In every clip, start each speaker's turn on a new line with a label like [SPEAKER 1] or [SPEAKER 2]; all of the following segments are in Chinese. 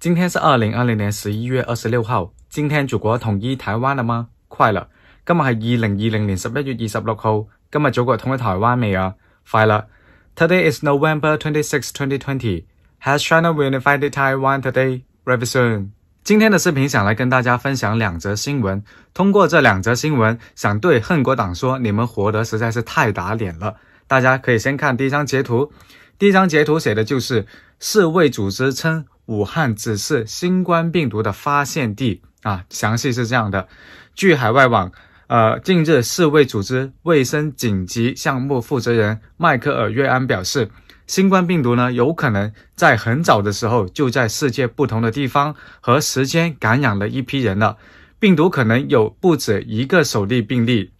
[SPEAKER 1] 今天是二零二零年十一月二十六号。今天祖国统一台湾了吗？快了。今日系二零二零年十一月二十六号。今日祖国统一台湾未啊？快了。Today is November twenty-six, twenty twenty. Has China unified Taiwan today? Very soon. 今天的视频想来跟大家分享两则新闻。通过这两则新闻，想对恨国党说，你们活得实在是太打脸了。大家可以先看第一张截图。第一张截图写的就是世卫组织称。武汉只是新冠病毒的发现地啊！详细是这样的，据海外网，呃，近日世卫组织卫生紧急项目负责人迈克尔·瑞安表示，新冠病毒呢有可能在很早的时候就在世界不同的地方和时间感染了一批人了，病毒可能有不止一个首例病例。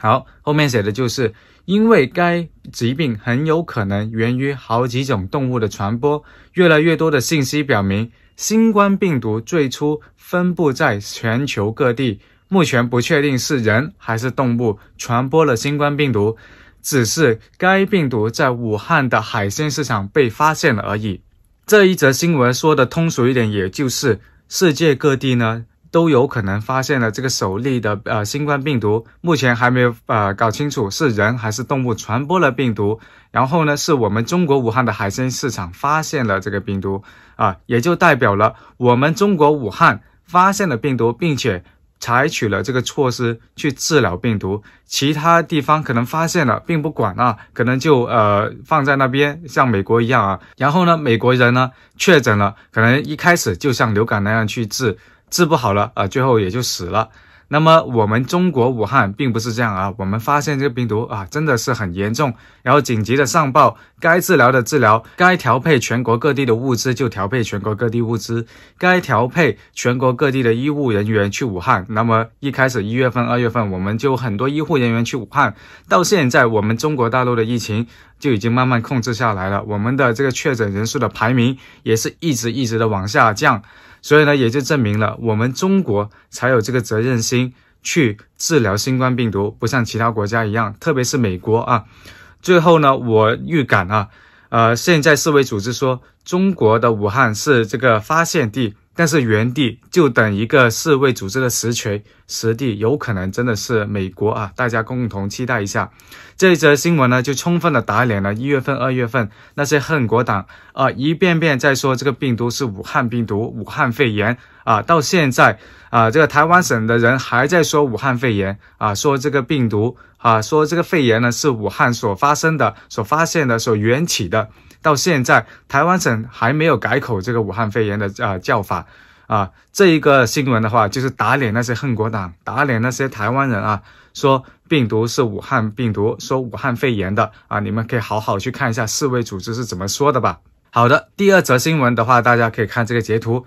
[SPEAKER 1] 好，后面写的就是。因为该疾病很有可能源于好几种动物的传播，越来越多的信息表明，新冠病毒最初分布在全球各地，目前不确定是人还是动物传播了新冠病毒，只是该病毒在武汉的海鲜市场被发现了而已。这一则新闻说的通俗一点，也就是世界各地呢。都有可能发现了这个首例的呃新冠病毒，目前还没有呃搞清楚是人还是动物传播了病毒。然后呢，是我们中国武汉的海鲜市场发现了这个病毒啊，也就代表了我们中国武汉发现了病毒，并且采取了这个措施去治疗病毒。其他地方可能发现了，并不管啊，可能就呃放在那边，像美国一样啊。然后呢，美国人呢确诊了，可能一开始就像流感那样去治。治不好了啊，最后也就死了。那么我们中国武汉并不是这样啊，我们发现这个病毒啊真的是很严重，然后紧急的上报，该治疗的治疗，该调配全国各地的物资就调配全国各地物资，该调配全国各地的医务人员去武汉。那么一开始一月份、二月份我们就很多医护人员去武汉，到现在我们中国大陆的疫情就已经慢慢控制下来了，我们的这个确诊人数的排名也是一直一直的往下降。所以呢，也就证明了我们中国才有这个责任心去治疗新冠病毒，不像其他国家一样，特别是美国啊。最后呢，我预感啊，呃，现在世卫组织说中国的武汉是这个发现地。但是原地就等一个世卫组织的实锤，实地有可能真的是美国啊！大家共同期待一下。这一则新闻呢，就充分的打脸了。一月份、二月份那些恨国党啊，一遍遍在说这个病毒是武汉病毒、武汉肺炎啊。到现在啊，这个台湾省的人还在说武汉肺炎啊，说这个病毒啊，说这个肺炎呢是武汉所发生的、所发现的、所缘起的。到现在，台湾省还没有改口这个武汉肺炎的啊叫法啊。这一个新闻的话，就是打脸那些恨国党，打脸那些台湾人啊。说病毒是武汉病毒，说武汉肺炎的啊，你们可以好好去看一下世卫组织是怎么说的吧。好的，第二则新闻的话，大家可以看这个截图。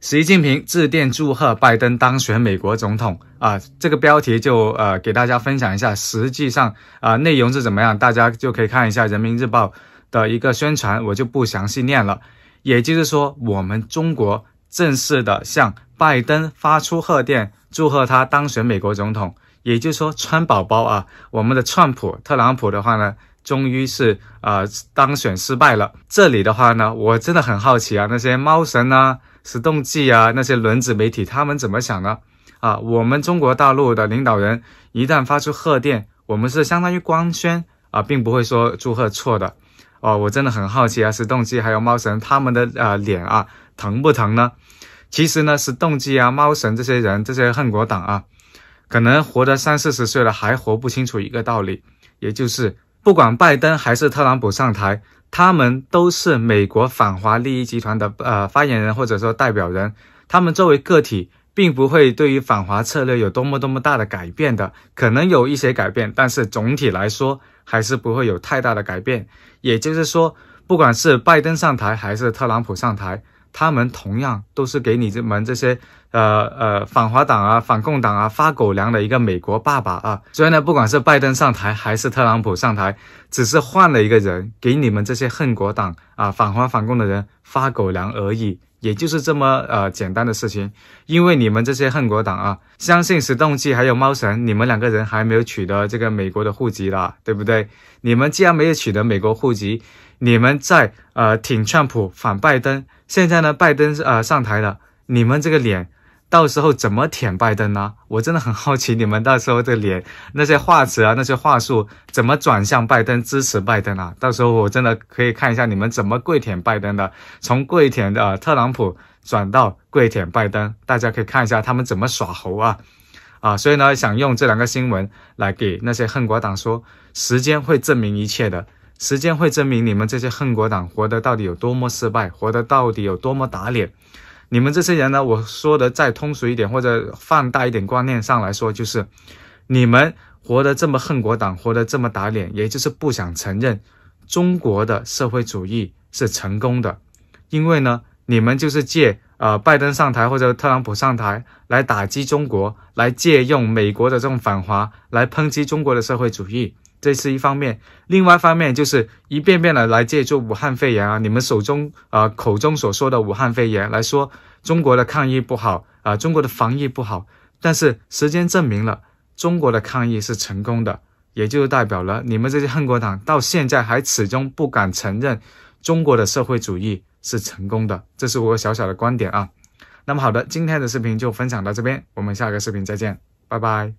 [SPEAKER 1] 习近平致电祝贺拜登当选美国总统啊。这个标题就呃给大家分享一下，实际上啊内容是怎么样，大家就可以看一下《人民日报》。的一个宣传，我就不详细念了。也就是说，我们中国正式的向拜登发出贺电，祝贺他当选美国总统。也就是说，川宝宝啊，我们的川普、特朗普的话呢，终于是呃当选失败了。这里的话呢，我真的很好奇啊，那些猫神啊、石动记啊，那些轮子媒体他们怎么想呢？啊，我们中国大陆的领导人一旦发出贺电，我们是相当于官宣啊，并不会说祝贺错的。哦，我真的很好奇啊，石动基还有猫神他们的呃脸啊疼不疼呢？其实呢，石动基啊、猫神这些人这些恨国党啊，可能活得三四十岁了还活不清楚一个道理，也就是不管拜登还是特朗普上台，他们都是美国反华利益集团的呃发言人或者说代表人，他们作为个体。并不会对于反华策略有多么多么大的改变的，可能有一些改变，但是总体来说还是不会有太大的改变。也就是说，不管是拜登上台还是特朗普上台，他们同样都是给你这们这些呃呃反华党啊、反共党啊发狗粮的一个美国爸爸啊。所以呢，不管是拜登上台还是特朗普上台，只是换了一个人给你们这些恨国党啊、反华反共的人发狗粮而已。也就是这么呃简单的事情，因为你们这些恨国党啊，相信石洞记还有猫神，你们两个人还没有取得这个美国的户籍啦，对不对？你们既然没有取得美国户籍，你们在呃挺川普反拜登，现在呢拜登呃上台了，你们这个脸。到时候怎么舔拜登呢？我真的很好奇，你们到时候的脸那些话词啊，那些话术怎么转向拜登，支持拜登啊？到时候我真的可以看一下你们怎么跪舔拜登的，从跪舔的特朗普转到跪舔拜登，大家可以看一下他们怎么耍猴啊啊！所以呢，想用这两个新闻来给那些恨国党说，时间会证明一切的，时间会证明你们这些恨国党活得到底有多么失败，活得到底有多么打脸。你们这些人呢？我说的再通俗一点，或者放大一点观念上来说，就是你们活得这么恨国党，活得这么打脸，也就是不想承认中国的社会主义是成功的。因为呢，你们就是借呃拜登上台或者特朗普上台来打击中国，来借用美国的这种反华来抨击中国的社会主义。这是一方面，另外一方面就是一遍遍的来借助武汉肺炎啊，你们手中啊口中所说的武汉肺炎来说中国的抗疫不好啊，中国的防疫不好，但是时间证明了中国的抗疫是成功的，也就代表了你们这些恨国党到现在还始终不敢承认中国的社会主义是成功的，这是我小小的观点啊。那么好的，今天的视频就分享到这边，我们下个视频再见，拜拜。